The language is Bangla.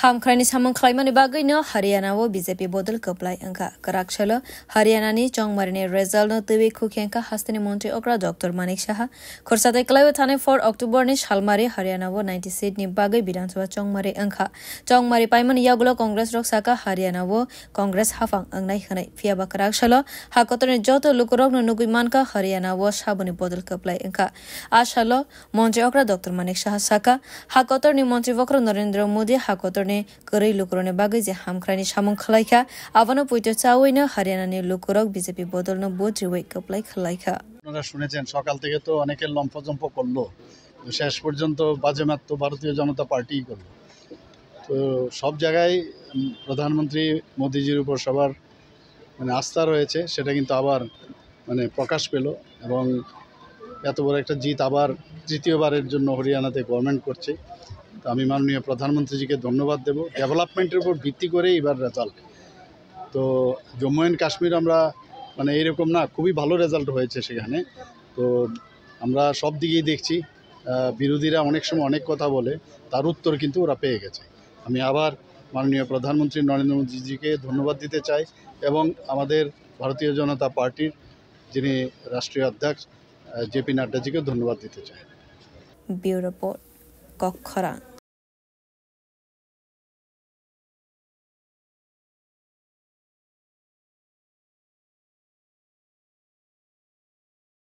हामख्रायनि सामं खालामनायनि बागैनो हरियाणाव बिजेपि बदल कप्लाय अंका कराक्षल हरियाणानि चंमारिनि रेजल्टनो तबि खुखेंका हास्तिनि मन्त्रि अग्रा डक्टर मानिक साहा खरसादै कलाय थानाय फर अक्टोबरनि सालमारि हरियाणाव नाइन्टि सिटनि बागै विधानसभा चंमारि अंका चंमारि पाइमन यागुलो कंग्रेस रक्साका हरियाणाव कंग्रेस हाफां अंनाय होनाय फियाबा कराक्षल हाकतरनि जत लुकुरग्न नुगुइमानका हरियाणाव साबनि बदल कप्लाय अंका आशाल मन्त्रि अग्रा डक्टर मानिक साहा साका हाकतरनि मन्त्रि वक्र नरेन्द्र मोदी हाकतर টেস্টনে করেই লোকরনে বাগে যে হামখ্রানি সামং খলাইখা আবানো পৈতে চাওয়ইনা হরিয়ানানি লোকরক বিজেপি বদলনো বোধ রিওয়ে কপলাই খলাইখা আপনারা শুনেছেন সকাল থেকে তো অনেকের লম্ফজম্প করলো শেষ পর্যন্ত মাত্র ভারতীয় জনতা পার্টিই করলো তো সব জায়গায় প্রধানমন্ত্রী মোদিজির উপর সবার মানে আস্থা রয়েছে সেটা কিন্তু আবার মানে প্রকাশ পেল এবং এত বড় একটা জিত আবার তৃতীয়বারের জন্য হরিয়ানাতে গভর্নমেন্ট করছে তো আমি মাননীয় প্রধানমন্ত্রীজিকে ধন্যবাদ দেব ডেভেলপমেন্টের উপর ভিত্তি করে এবার রেজাল্ট তো জম্মু অ্যান্ড কাশ্মীর আমরা মানে এরকম না খুবই ভালো রেজাল্ট হয়েছে সেখানে তো আমরা সব দিকেই দেখছি বিরোধীরা অনেক সময় অনেক কথা বলে তার উত্তর কিন্তু ওরা পেয়ে গেছে আমি আবার মাননীয় প্রধানমন্ত্রী নরেন্দ্র মোদীজিকে ধন্যবাদ দিতে চাই এবং আমাদের ভারতীয় জনতা পার্টির যিনি রাষ্ট্রীয় অধ্যক্ষ জেপি নাড্ডাজিকে ধন্যবাদ দিতে চাই ব্যুরো কক্ষরা